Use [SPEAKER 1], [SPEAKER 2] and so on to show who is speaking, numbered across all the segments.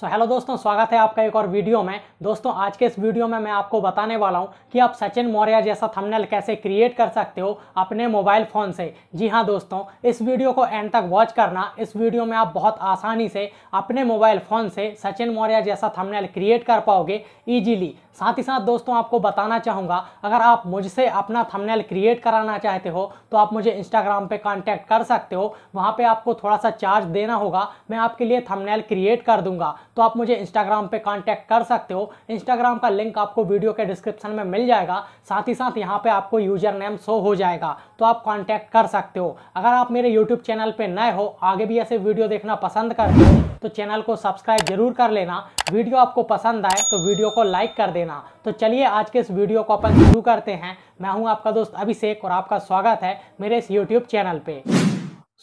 [SPEAKER 1] सो so, hello दोस्तों स्वागत है आपका एक और वीडियो में दोस्तों आज के इस वीडियो में मैं आपको बताने वाला हूं कि आप सचिन मौर्य जैसा थंबनेल कैसे क्रिएट कर सकते हो अपने मोबाइल फ़ोन से जी हां दोस्तों इस वीडियो को एंड तक वॉच करना इस वीडियो में आप बहुत आसानी से अपने मोबाइल फ़ोन से सचिन मौर्य जैसा थमनेल क्रिएट कर पाओगे ईजीली साथ ही साथ दोस्तों आपको बताना चाहूँगा अगर आप मुझसे अपना थमनेल क्रिएट कराना चाहते हो तो आप मुझे इंस्टाग्राम पर कॉन्टैक्ट कर सकते हो वहाँ पर आपको थोड़ा सा चार्ज देना होगा मैं आपके लिए थमनेल क्रिएट कर दूँगा तो आप मुझे इंस्टाग्राम पे कांटेक्ट कर सकते हो इंस्टाग्राम का लिंक आपको वीडियो के डिस्क्रिप्शन में मिल जाएगा साथ ही साथ यहाँ पे आपको यूजर नेम शो हो जाएगा तो आप कांटेक्ट कर सकते हो अगर आप मेरे यूट्यूब चैनल पर नए हो आगे भी ऐसे वीडियो देखना पसंद करते हो तो चैनल को सब्सक्राइब जरूर कर लेना वीडियो आपको पसंद आए तो वीडियो को लाइक कर देना तो चलिए आज के इस वीडियो को अपन शुरू करते हैं मैं हूँ आपका दोस्त अभिषेक और आपका स्वागत है मेरे इस यूट्यूब चैनल पर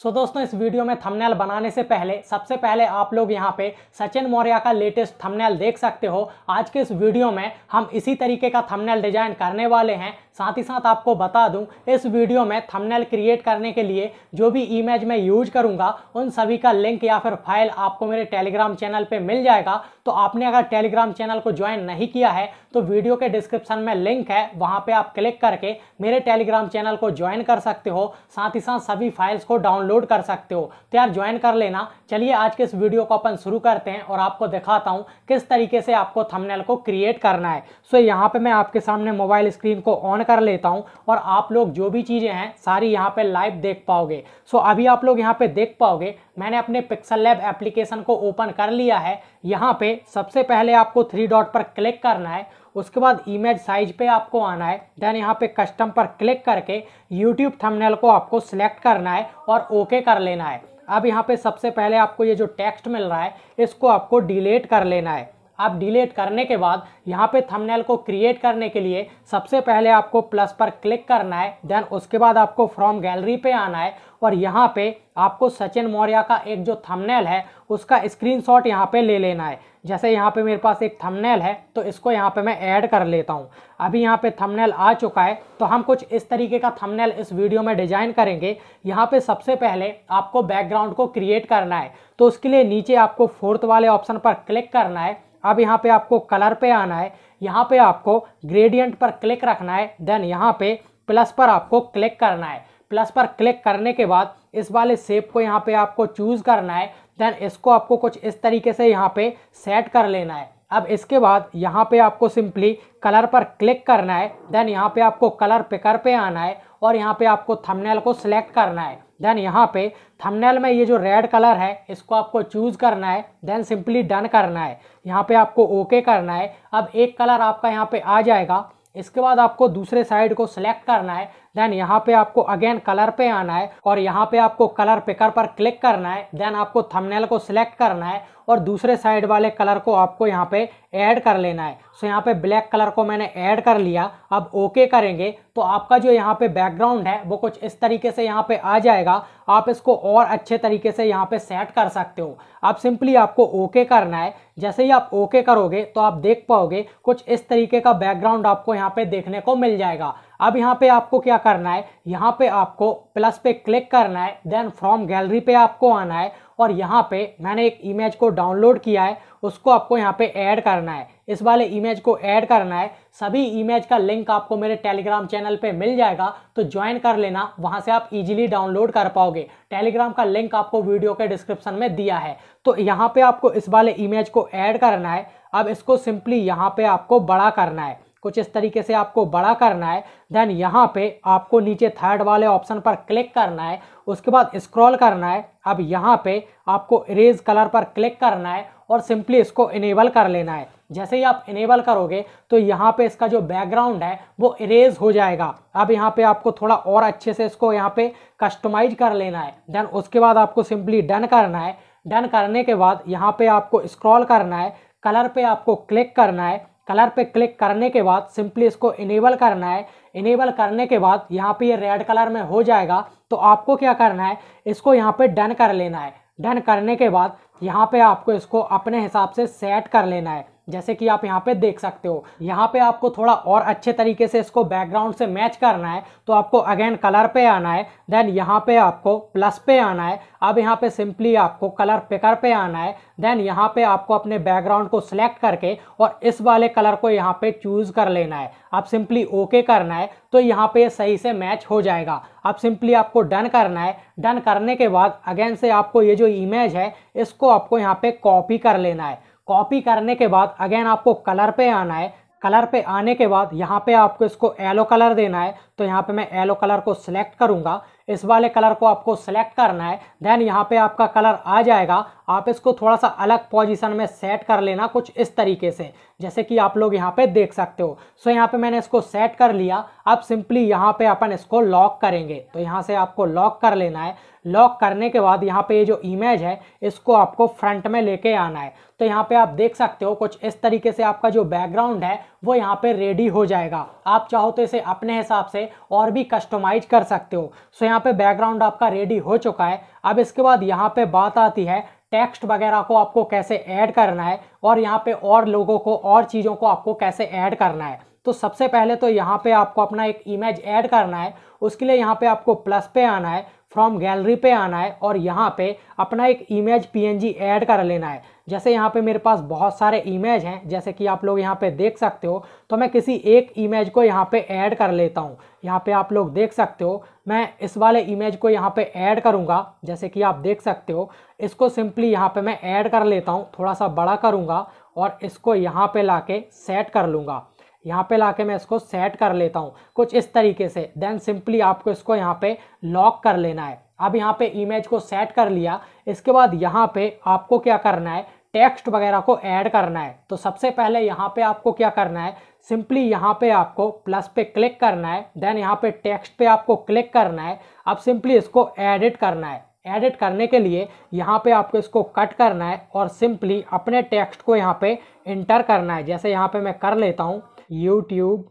[SPEAKER 1] सो so, दोस्तों इस वीडियो में थंबनेल बनाने से पहले सबसे पहले आप लोग यहाँ पे सचिन मौर्य का लेटेस्ट थंबनेल देख सकते हो आज के इस वीडियो में हम इसी तरीके का थंबनेल डिजाइन करने वाले हैं साथ ही साथ आपको बता दूं इस वीडियो में थंबनेल क्रिएट करने के लिए जो भी इमेज मैं यूज करूँगा उन सभी का लिंक या फिर फाइल आपको मेरे टेलीग्राम चैनल पर मिल जाएगा तो आपने अगर टेलीग्राम चैनल को ज्वाइन नहीं किया है तो वीडियो के डिस्क्रिप्शन में लिंक है वहाँ पे आप क्लिक करके मेरे टेलीग्राम चैनल को ज्वाइन कर सकते हो साथ ही साथ सभी फाइल्स को डाउनलोड कर सकते हो तो यार ज्वाइन कर लेना चलिए आज के इस वीडियो को अपन शुरू करते हैं और आपको दिखाता हूँ किस तरीके से आपको थमनेल को क्रिएट करना है सो यहाँ पर मैं आपके सामने मोबाइल स्क्रीन को ऑन कर लेता हूँ और आप लोग जो भी चीज़ें हैं सारी यहाँ पर लाइव देख पाओगे सो अभी आप लोग यहाँ पर देख पाओगे मैंने अपने पिक्सल लैब एप्लीकेशन को ओपन कर लिया है यहाँ पे सबसे पहले आपको थ्री डॉट पर क्लिक करना है उसके बाद इमेज साइज पे आपको आना है देन यहाँ पे कस्टम पर क्लिक करके यूट्यूब थंबनेल को आपको सिलेक्ट करना है और ओके कर लेना है अब यहाँ पे सबसे पहले आपको ये जो टेक्स्ट मिल रहा है इसको आपको डिलीट कर लेना है आप डिलीट करने के बाद यहाँ पे थंबनेल को क्रिएट करने के लिए सबसे पहले आपको प्लस पर क्लिक करना है देन उसके बाद आपको फ्रॉम गैलरी पे आना है और यहाँ पे आपको सचिन मौर्य का एक जो थंबनेल है उसका स्क्रीनशॉट यहाँ पे ले लेना है जैसे यहाँ पे मेरे पास एक थंबनेल है तो इसको यहाँ पे मैं ऐड कर लेता हूँ अभी यहाँ पे थंबनेल आ चुका है तो हम कुछ इस तरीके का थंबनेल इस वीडियो में डिजाइन करेंगे यहाँ पे सबसे पहले आपको बैकग्राउंड को क्रिएट करना है तो उसके लिए नीचे आपको फोर्थ वाले ऑप्शन पर क्लिक करना है अब यहाँ पे आपको कलर पे आना है यहाँ पे आपको ग्रेडियंट पर क्लिक रखना है देन यहाँ पे प्लस पर आपको क्लिक करना है प्लस पर क्लिक करने के बाद इस वाले शेप को यहाँ पे आपको चूज़ करना है देन इसको आपको कुछ इस तरीके से यहाँ पे सेट कर लेना है अब इसके बाद यहाँ पे आपको सिंपली कलर पर क्लिक करना है देन यहाँ पे आपको कलर पिकर पे आना है और यहाँ पे आपको थंबनेल को सिलेक्ट करना है देन यहाँ पे थंबनेल में ये जो रेड कलर है इसको आपको चूज़ करना है देन सिंपली डन करना है यहाँ पे आपको ओके okay करना है अब एक कलर आपका यहाँ पे आ जाएगा इसके बाद आपको दूसरे साइड को सिलेक्ट करना है देन यहाँ पे आपको अगेन कलर पे आना है और यहाँ पे आपको कलर पिकर पर क्लिक करना है देन आपको थंबनेल को सिलेक्ट करना है और दूसरे साइड वाले कलर को आपको यहाँ पे ऐड कर लेना है सो यहाँ पे ब्लैक कलर को मैंने ऐड कर लिया अब ओके करेंगे तो आपका जो यहाँ पे बैकग्राउंड है वो कुछ इस तरीके से यहाँ पे आ जाएगा आप इसको और अच्छे तरीके से यहाँ पे सेट कर सकते हो अब सिंपली आपको ओके करना है जैसे ही आप ओके करोगे तो आप देख पाओगे कुछ इस तरीके का बैकग्राउंड आपको यहाँ पे देखने को मिल जाएगा अब यहाँ पे आपको क्या करना है यहाँ पे आपको प्लस पे क्लिक करना है देन फ्रॉम गैलरी पे आपको आना है और यहाँ पे मैंने एक इमेज को डाउनलोड किया है उसको आपको यहाँ पे ऐड करना है इस वाले इमेज को ऐड करना है सभी इमेज का लिंक आपको मेरे टेलीग्राम चैनल पे मिल जाएगा तो ज्वाइन कर लेना वहाँ से आप इजीली डाउनलोड कर पाओगे टेलीग्राम का लिंक आपको वीडियो के डिस्क्रिप्शन में दिया है तो यहाँ पर आपको इस वाले इमेज को ऐड करना है अब इसको सिंपली यहाँ पर आपको बड़ा करना है कुछ इस तरीके से आपको बड़ा करना है देन यहाँ पे आपको नीचे थर्ड वाले ऑप्शन पर क्लिक करना है उसके बाद स्क्रॉल करना है अब यहाँ पे आपको इरेज कलर पर क्लिक करना है और सिंपली इसको इनेबल कर लेना है जैसे ही आप इनेबल करोगे तो यहाँ पे इसका जो बैकग्राउंड है वो इरेज हो जाएगा अब यहाँ पे आपको थोड़ा और अच्छे से इसको यहाँ पे कस्टमाइज कर लेना है देन उसके बाद आपको सिंपली डन करना है डन करने के बाद यहाँ पे आपको स्क्रॉल करना है कलर पे आपको क्लिक करना है कलर पे क्लिक करने के बाद सिंपली इसको इनेबल करना है इनेबल करने के बाद यहाँ पे ये रेड कलर में हो जाएगा तो आपको क्या करना है इसको यहाँ पे डन कर लेना है डन करने के बाद यहाँ पे आपको इसको अपने हिसाब से सेट कर लेना है जैसे कि आप यहाँ पे देख सकते हो यहाँ पे आपको थोड़ा और अच्छे तरीके से इसको बैकग्राउंड से मैच करना है तो आपको अगेन कलर पे आना है देन यहाँ पे आपको प्लस पे आना है अब यहाँ पे सिंपली आपको कलर पिकर पे आना है देन यहाँ पे आपको अपने बैकग्राउंड को सिलेक्ट करके और इस वाले कलर को यहाँ पे चूज़ कर लेना है आप सिंपली ओके करना है तो यहाँ पे सही से मैच हो जाएगा अब सिंपली आपको डन करना है डन करने के बाद अगेन से आपको ये जो इमेज है इसको आपको यहाँ पे कॉपी कर लेना है कॉपी करने के बाद अगेन आपको कलर पे आना है कलर पे आने के बाद यहाँ पे आपको इसको येलो कलर देना है तो यहाँ पे मैं येलो कलर को सिलेक्ट करूँगा इस वाले कलर को आपको सेलेक्ट करना है देन यहाँ पे आपका कलर आ जाएगा आप इसको थोड़ा सा अलग पोजीशन में सेट कर लेना कुछ इस तरीके से जैसे कि आप लोग यहाँ पे देख सकते हो सो यहाँ पे मैंने इसको सेट कर लिया अब सिंपली यहाँ पे अपन इसको लॉक करेंगे तो यहाँ से आपको लॉक कर लेना है लॉक करने के बाद यहाँ पे ये यह जो इमेज है इसको आपको फ्रंट में लेके आना है तो यहाँ पे आप देख सकते हो कुछ इस तरीके से आपका जो बैकग्राउंड है वो यहाँ पे रेडी हो जाएगा आप चाहो तो इसे अपने हिसाब से और भी कस्टमाइज कर सकते हो सो यहाँ पे बैकग्राउंड आपका रेडी हो चुका है अब इसके बाद यहाँ पे बात आती है टेक्स्ट वगैरह को आपको कैसे ऐड करना है और यहाँ पे और लोगों को और चीज़ों को आपको कैसे ऐड करना है तो सबसे पहले तो यहाँ पे आपको अपना एक इमेज ऐड करना है उसके लिए यहाँ पे आपको प्लस पे आना है फ्रॉम गैलरी पे आना है और यहाँ पे अपना एक इमेज पीएनजी ऐड कर लेना है जैसे यहाँ पे मेरे पास बहुत सारे इमेज हैं जैसे कि आप लोग यहाँ पे देख सकते हो तो मैं किसी एक इमेज को यहाँ पे ऐड कर लेता हूँ यहाँ पे आप लोग देख सकते हो मैं इस वाले इमेज को यहाँ पे ऐड करूँगा जैसे कि आप देख सकते हो इसको सिंपली यहाँ पे मैं ऐड कर लेता हूँ थोड़ा सा बड़ा करूँगा और इसको यहाँ पर ला सेट कर लूँगा यहाँ पे लाके मैं इसको सेट कर लेता हूँ कुछ इस तरीके से देन सिंपली आपको इसको यहाँ पे लॉक कर लेना है अब यहाँ पे इमेज को सेट कर लिया इसके बाद यहाँ पे आपको क्या करना है टेक्स्ट वगैरह को ऐड करना है तो सबसे पहले यहाँ पे आपको क्या करना है सिंपली यहाँ पे आपको प्लस पे क्लिक करना है देन यहाँ पे टेक्स्ट पे आपको क्लिक करना है अब सिंपली इसको एडिट करना है एडिट करने के लिए यहाँ पे आपको इसको कट करना है और सिंपली अपने टेक्स्ट को यहाँ पे इंटर करना है जैसे यहाँ पे मैं कर लेता हूँ यूट्यूब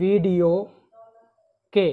[SPEAKER 1] वीडियो के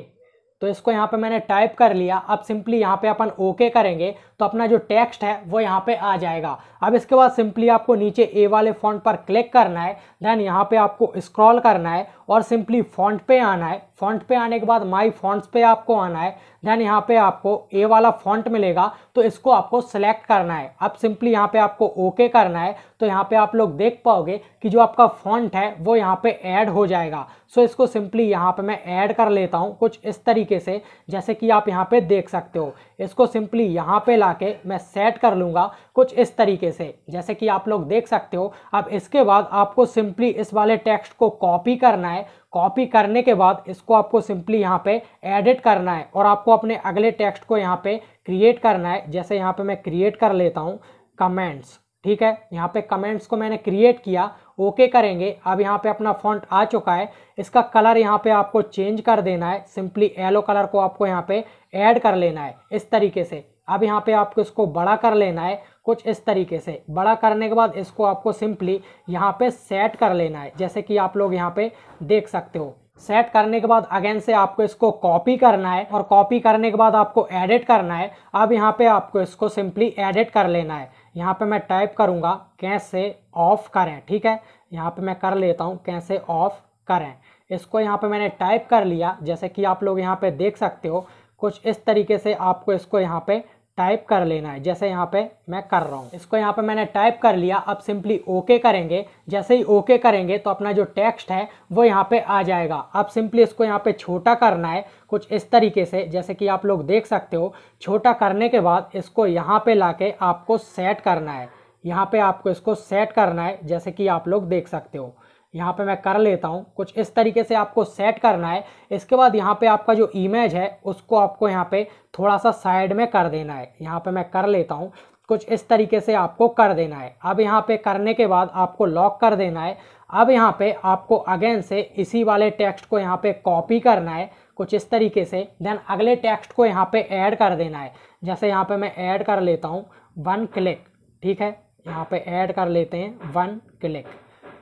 [SPEAKER 1] तो इसको यहाँ पे मैंने टाइप कर लिया अब सिंपली यहाँ पे अपन ओके करेंगे तो अपना जो टेक्स्ट है वो यहाँ पे आ जाएगा अब इसके बाद सिंपली आपको नीचे ए वाले फॉन्ट पर क्लिक करना है देन यहाँ पे आपको स्क्रॉल करना है और सिंपली फॉन्ट पे आना है फॉन्ट पे आने के बाद माई फॉन्ट्स पे आपको आना है देन यहाँ पे आपको ए वाला फॉन्ट मिलेगा तो इसको आपको सेलेक्ट करना है अब सिंपली यहाँ पे आपको ओके okay करना है तो यहाँ पे आप लोग देख पाओगे कि जो आपका फॉन्ट है वो यहाँ पे ऐड हो जाएगा सो इसको सिंपली यहाँ पे मैं ऐड कर लेता हूँ कुछ इस तरीके से जैसे कि आप यहाँ पे देख सकते हो इसको सिंपली यहाँ पे लाके मैं सेट कर लूँगा कुछ इस तरीके से जैसे कि आप लोग देख सकते हो अब इसके बाद आपको सिंपली इस वाले टेक्स्ट को कॉपी करना है कॉपी करने के बाद इसको आपको सिंपली यहाँ पे एडिट करना है और आपको अपने अगले टेक्स्ट को यहाँ पे क्रिएट करना है जैसे यहाँ पे मैं क्रिएट कर लेता हूँ कमेंट्स ठीक है यहाँ पे कमेंट्स को मैंने क्रिएट किया ओके करेंगे अब यहाँ पे अपना फॉन्ट आ चुका है इसका कलर यहाँ पे आपको चेंज कर देना है सिंपली येलो कलर को आपको यहाँ पे ऐड कर लेना है इस तरीके से अब यहाँ पे आपको इसको बड़ा कर लेना है कुछ इस तरीके से बड़ा करने के बाद इसको आपको सिंपली यहाँ पे सेट कर लेना है जैसे कि आप लोग यहाँ पे देख सकते हो सेट करने के बाद अगेन से आपको इसको कॉपी करना है और कॉपी करने के बाद आपको एडिट करना है अब यहाँ पे आपको इसको सिंपली एडिट कर लेना है यहाँ पे मैं टाइप करूँगा कैसे ऑफ करें ठीक है यहाँ पे मैं कर लेता हूँ कैसे ऑफ करें इसको यहाँ पे मैंने टाइप कर लिया जैसे कि आप लोग यहाँ पे देख सकते हो कुछ इस तरीके से आपको इसको यहाँ पे टाइप कर लेना है जैसे यहाँ पे मैं कर रहा हूँ इसको यहाँ पे मैंने टाइप कर लिया अब सिंपली ओके करेंगे जैसे ही ओके करेंगे तो अपना जो टेक्स्ट है वो यहाँ पे आ जाएगा अब सिंपली इसको यहाँ पे छोटा करना है कुछ इस तरीके से जैसे कि आप लोग देख सकते हो छोटा करने के बाद इसको यहाँ पर ला आपको सेट करना है यहाँ पर आपको इसको सेट करना है जैसे कि आप लोग देख सकते हो यहाँ पे मैं कर लेता हूँ कुछ इस तरीके से आपको सेट करना है इसके बाद यहाँ पे आपका जो इमेज है उसको आपको यहाँ पे थोड़ा सा साइड में कर देना है यहाँ पे मैं कर लेता हूँ कुछ इस तरीके से आपको कर देना है अब यहाँ पे करने के बाद आपको लॉक कर देना है अब यहाँ पे आपको अगेन से इसी वाले टेक्स्ट को यहाँ पे कॉपी करना है कुछ इस तरीके से देन अगले टेक्स्ट को यहाँ पे ऐड कर देना है जैसे यहाँ पे मैं ऐड कर लेता हूँ वन क्लिक ठीक है यहाँ पे ऐड कर लेते हैं वन क्लिक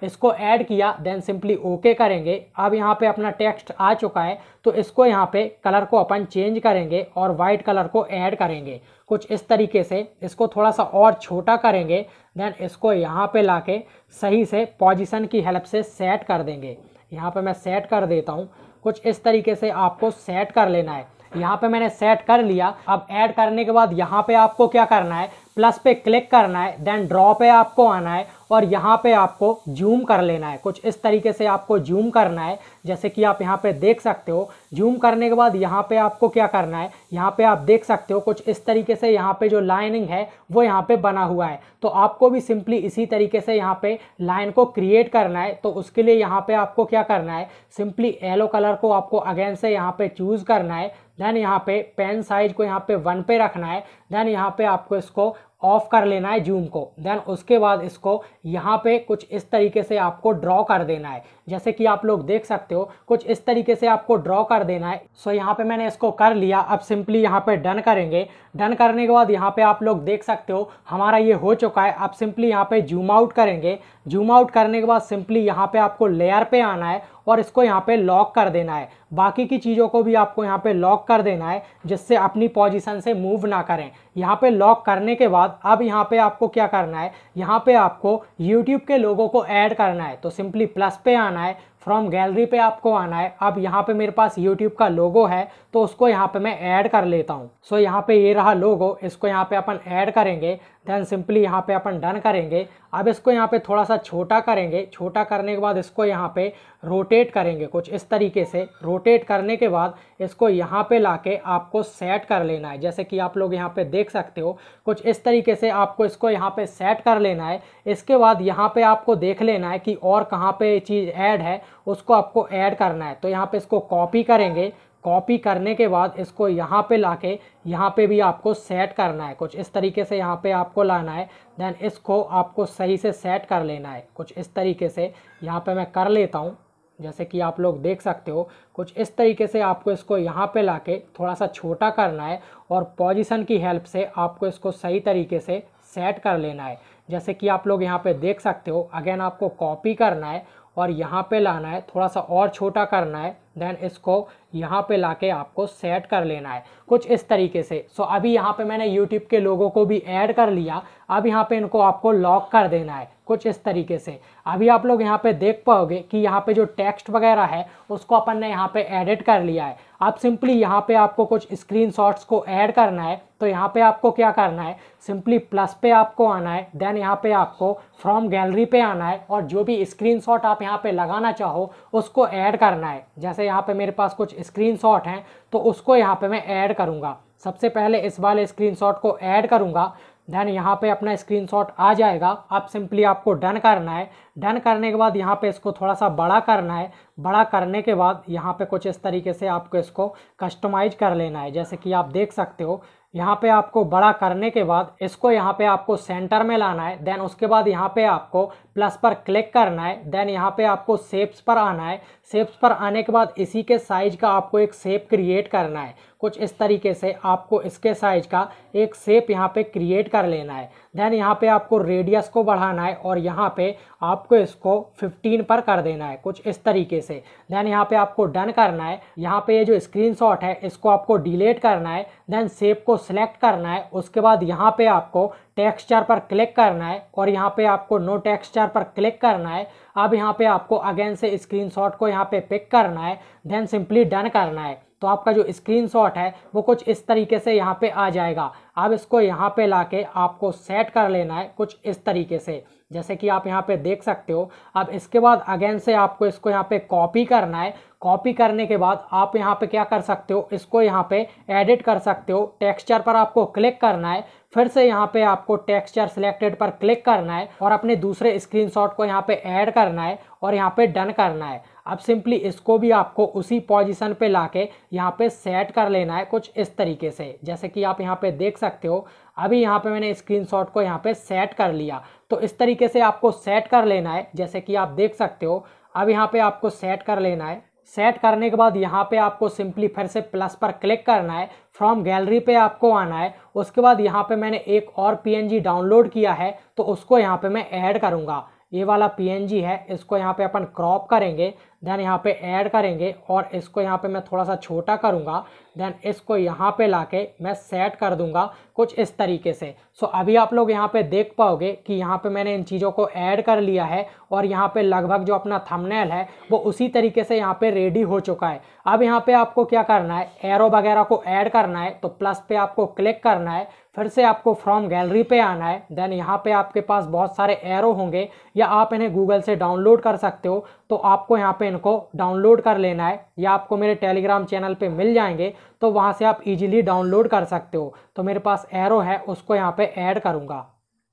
[SPEAKER 1] इसको ऐड किया देन सिंपली ओके करेंगे अब यहाँ पे अपना टेक्स्ट आ चुका है तो इसको यहाँ पे कलर को अपन चेंज करेंगे और वाइट कलर को ऐड करेंगे कुछ इस तरीके से इसको थोड़ा सा और छोटा करेंगे देन इसको यहाँ पे लाके सही से पोजीशन की हेल्प से सेट कर देंगे यहाँ पे मैं सेट कर देता हूँ कुछ इस तरीके से आपको सेट कर लेना है यहाँ पे मैंने सेट कर लिया अब ऐड करने के बाद यहाँ पे आपको क्या करना है प्लस पे क्लिक करना है देन ड्रॉ पे आपको आना है और यहाँ पे आपको जूम कर लेना है कुछ इस तरीके से आपको जूम करना है जैसे कि आप यहाँ पे देख सकते हो जूम करने के बाद यहाँ पे आपको क्या करना है यहाँ पे आप देख सकते हो कुछ इस तरीके से यहाँ पे जो लाइनिंग है वो यहाँ पे बना हुआ है तो आपको भी सिंपली इसी तरीके से यहाँ पे लाइन को क्रिएट करना है तो उसके लिए यहाँ पे आपको क्या करना है सिंपली येलो कलर को आपको अगेन से यहाँ पे चूज़ करना है देन यहाँ पे पेन साइज को यहाँ पे वन पे रखना है देन यहाँ पे आपको इसको ऑफ कर लेना है जूम को देन उसके बाद इसको यहाँ पे कुछ इस तरीके से आपको ड्रॉ कर देना है जैसे कि आप लोग देख सकते हो कुछ इस तरीके से आपको ड्रॉ कर देना है सो यहाँ पे मैंने इसको कर लिया अब सिंपली यहाँ पे डन करेंगे डन करने के बाद यहाँ पे आप लोग देख सकते हो हमारा ये हो चुका है अब सिंपली यहाँ पे जूम आउट करेंगे जूम आउट करने के बाद सिंपली यहाँ पे आपको लेयर पे आना है और इसको यहाँ पे लॉक कर देना है बाकी की चीज़ों को भी आपको यहाँ पे लॉक कर देना है जिससे अपनी पोजीशन से मूव ना करें यहाँ पे लॉक करने के बाद अब यहाँ पे आपको क्या करना है यहाँ पे आपको यूट्यूब के लोगों को ऐड करना है तो सिंपली प्लस पे आना जाना है फ्रॉम गैलरी पे आपको आना है अब यहाँ पे मेरे पास यूट्यूब का लोगो है तो उसको यहाँ पे मैं ऐड कर लेता हूँ सो so, यहाँ पे ये रहा लोगो इसको यहाँ पे अपन ऐड करेंगे देन सिंपली यहाँ पे अपन डन करेंगे अब इसको यहाँ पे थोड़ा सा छोटा करेंगे छोटा करने के बाद इसको यहाँ पे रोटेट करेंगे कुछ इस तरीके से रोटेट करने के बाद इसको यहाँ पे लाके आपको सेट कर लेना है जैसे कि आप लोग यहाँ पे देख सकते हो कुछ इस तरीके से आपको इसको यहाँ पे सेट कर लेना है इसके बाद यहाँ पे आपको देख लेना है कि और कहाँ पे चीज़ ऐड है उसको आपको ऐड करना है तो यहाँ पे इसको कॉपी करेंगे कॉपी करने के बाद इसको यहाँ पे लाके यहाँ पे भी आपको सेट करना है कुछ इस तरीके से यहाँ पे आपको लाना है देन इसको आपको सही से सेट कर लेना है कुछ इस तरीके से यहाँ पे मैं कर लेता हूँ जैसे कि आप लोग देख सकते हो कुछ इस तरीके से आपको इसको यहाँ पे लाके थोड़ा सा छोटा करना है और पोजिशन की हेल्प से आपको इसको सही तरीके से सेट कर लेना है जैसे कि आप लोग यहाँ पर देख सकते हो अगेन आपको कॉपी करना है और यहाँ पे लाना है थोड़ा सा और छोटा करना है देन इसको यहाँ पे लाके आपको सेट कर लेना है कुछ इस तरीके से सो so, अभी यहाँ पे मैंने यूट्यूब के लोगों को भी ऐड कर लिया अब यहाँ पे इनको आपको लॉक कर देना है कुछ इस तरीके से अभी आप लोग यहाँ पे देख पाओगे कि यहाँ पे जो टेक्स्ट वगैरह है उसको अपन ने यहाँ पे एडिट कर लिया है आप सिंपली यहाँ पे आपको कुछ स्क्रीन को ऐड करना है तो यहाँ पे आपको क्या करना है सिंपली प्लस पे आपको आना है देन यहाँ पे आपको फ्रॉम गैलरी पे आना है और जो भी शॉट आप यहाँ पे लगाना चाहो उसको ऐड करना है जैसे यहाँ पे मेरे पास कुछ शॉट हैं तो उसको यहाँ पे मैं ऐड करूँगा सबसे पहले इस वाले स्क्रीन को ऐड करूँगा देन यहाँ पे अपना स्क्रीनशॉट आ जाएगा आप सिंपली आपको डन करना है डन करने के बाद यहाँ पे इसको थोड़ा सा बड़ा करना है बड़ा करने के बाद यहाँ पे कुछ इस तरीके से आपको इसको कस्टमाइज कर लेना है जैसे कि आप देख सकते हो यहाँ पे आपको बड़ा करने के बाद इसको यहाँ पे आपको सेंटर में लाना है देन उसके बाद यहाँ पे आपको प्लस पर क्लिक करना है देन यहाँ पे आपको सेप्स पर आना है सेप्स पर आने के बाद इसी के साइज का आपको एक सेप क्रिएट करना है कुछ इस तरीके से आपको इसके साइज का एक सेप यहाँ पे क्रिएट कर लेना है देन यहाँ पे आपको रेडियस को बढ़ाना है और यहाँ पे आपको इसको 15 पर कर देना है कुछ इस तरीके से देन यहाँ पे आपको डन करना है यहाँ पे ये यह जो स्क्रीनशॉट है इसको आपको डिलीट करना है देन सेप को सिलेक्ट करना है उसके बाद यहाँ पे आपको टेक्सचर पर क्लिक करना है और यहाँ पे आपको नो टेक्सचर पर क्लिक करना है अब यहाँ पे आपको अगेन से स्क्रीनशॉट को यहाँ पे पिक करना है देन सिंपली डन करना है तो आपका जो स्क्रीनशॉट है वो कुछ इस तरीके से यहाँ पे आ जाएगा अब इसको यहाँ पे लाके आपको सेट कर लेना है कुछ इस तरीके से जैसे कि आप यहाँ पे देख सकते हो अब इसके बाद अगेन से आपको इसको यहाँ पे कॉपी करना है कॉपी करने के बाद आप यहाँ पे क्या कर सकते हो इसको यहाँ पे एडिट कर सकते हो टेक्सचर पर आपको क्लिक करना है फिर से यहाँ पे आपको टेक्सचर सिलेक्टेड पर क्लिक करना है और अपने दूसरे स्क्रीनशॉट को यहाँ पे ऐड करना है और यहाँ पे डन करना है अब सिंपली इसको भी आपको उसी पोजीशन पे लाके यहाँ पे सेट कर लेना है कुछ इस तरीके से जैसे कि आप यहाँ पे देख सकते हो अभी यहाँ पे मैंने स्क्रीनशॉट को यहाँ पे सेट कर लिया तो इस तरीके से आपको सेट कर लेना है जैसे कि आप देख सकते हो अब यहाँ पे आपको सेट कर लेना है सेट करने के बाद यहाँ पे आपको सिंपली फिर से प्लस पर क्लिक करना है फ्रॉम गैलरी पे आपको आना है उसके बाद यहाँ पे मैंने एक और पी डाउनलोड किया है तो उसको यहाँ पे मैं ऐड करूँगा ये वाला पी है इसको यहाँ पे अपन क्रॉप करेंगे देन यहाँ पे ऐड करेंगे और इसको यहाँ पे मैं थोड़ा सा छोटा करूँगा देन इसको यहाँ पे लाके मैं सेट कर दूंगा कुछ इस तरीके से सो so, अभी आप लोग यहाँ पे देख पाओगे कि यहाँ पे मैंने इन चीज़ों को ऐड कर लिया है और यहाँ पे लगभग जो अपना थंबनेल है वो उसी तरीके से यहाँ पे रेडी हो चुका है अब यहाँ पे आपको क्या करना है एरो वगैरह को ऐड करना है तो प्लस पे आपको क्लिक करना है फिर से आपको फ्रॉम गैलरी पे आना है देन यहाँ पे आपके पास बहुत सारे एरो होंगे या आप इन्हें गूगल से डाउनलोड कर सकते हो तो आपको यहाँ पे इनको डाउनलोड कर लेना है या आपको मेरे टेलीग्राम चैनल पे मिल जाएंगे तो वहाँ से आप इजीली डाउनलोड कर सकते हो तो मेरे पास एरो है उसको यहाँ पे ऐड करूँगा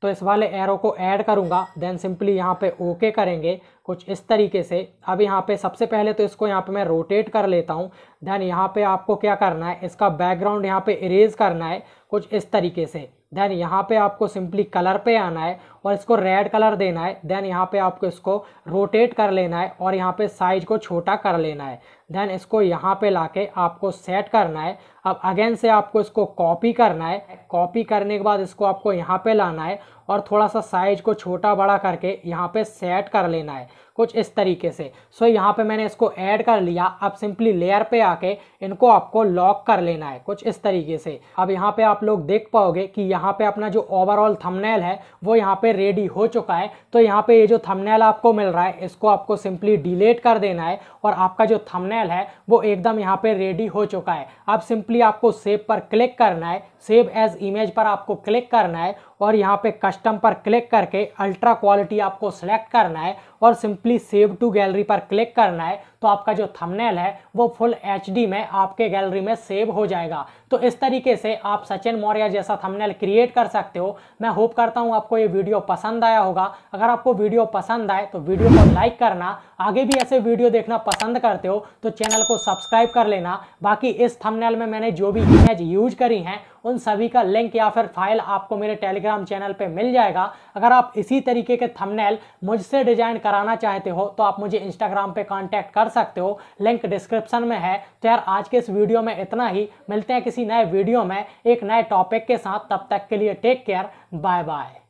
[SPEAKER 1] तो इस वाले एरो को ऐड करूँगा देन सिंपली यहाँ पे ओके करेंगे कुछ इस तरीके से अब यहाँ पे सबसे पहले तो इसको यहाँ पे मैं रोटेट कर लेता हूँ देन यहाँ पे आपको क्या करना है इसका बैकग्राउंड यहाँ पे इरेज करना है कुछ इस तरीके से देन यहाँ पे आपको सिंपली कलर पे आना है और इसको रेड कलर देना है देन यहाँ पे आपको इसको रोटेट कर लेना है और यहाँ पे साइज को छोटा कर लेना है देन इसको यहाँ पे लाके आपको सेट करना है अब अगेन से आपको इसको कॉपी करना है कॉपी करने के बाद इसको आपको यहाँ पे लाना है और थोड़ा सा साइज को छोटा बड़ा करके यहाँ पे सेट कर लेना है कुछ इस तरीके से सो so, यहाँ पे मैंने इसको ऐड कर लिया अब सिंपली लेयर पे आके इनको आपको लॉक कर लेना है कुछ इस तरीके से अब यहाँ पे आप लोग देख पाओगे कि यहाँ पे अपना जो ओवरऑल थंबनेल है वो यहाँ पे रेडी हो चुका है तो यहाँ पे ये यह जो थंबनेल आपको मिल रहा है इसको आपको सिंपली डिलीट कर देना है और आपका जो थमनेल थंबनेल है वो एकदम यहाँ पे रेडी हो चुका है अब सिंपली आपको सेव पर क्लिक करना है सेव एज इमेज पर आपको क्लिक करना है और यहाँ पे कस्टम पर क्लिक करके अल्ट्रा क्वालिटी आपको सेलेक्ट करना है और सिंपली सेव टू गैलरी पर क्लिक करना है तो आपका जो थंबनेल है वो फुल एच में आपके गैलरी में सेव हो जाएगा तो इस तरीके से आप सचिन मौर्य जैसा थंबनेल क्रिएट कर सकते हो मैं होप करता हूँ आपको ये वीडियो पसंद आया होगा अगर आपको वीडियो पसंद आए तो वीडियो को लाइक करना आगे भी ऐसे वीडियो देखना पसंद करते हो तो चैनल को सब्सक्राइब कर लेना बाकी इस थंबनेल में मैंने जो भी इमेज यूज करी हैं उन सभी का लिंक या फिर फाइल आपको मेरे टेलीग्राम चैनल पर मिल जाएगा अगर आप इसी तरीके के थंबनेल मुझसे डिजाइन कराना चाहते हो तो आप मुझे इंस्टाग्राम पे कांटेक्ट कर सकते हो लिंक डिस्क्रिप्शन में है तो यार आज के इस वीडियो में इतना ही मिलते हैं किसी नए वीडियो में एक नए टॉपिक के साथ तब तक के लिए टेक केयर बाय बाय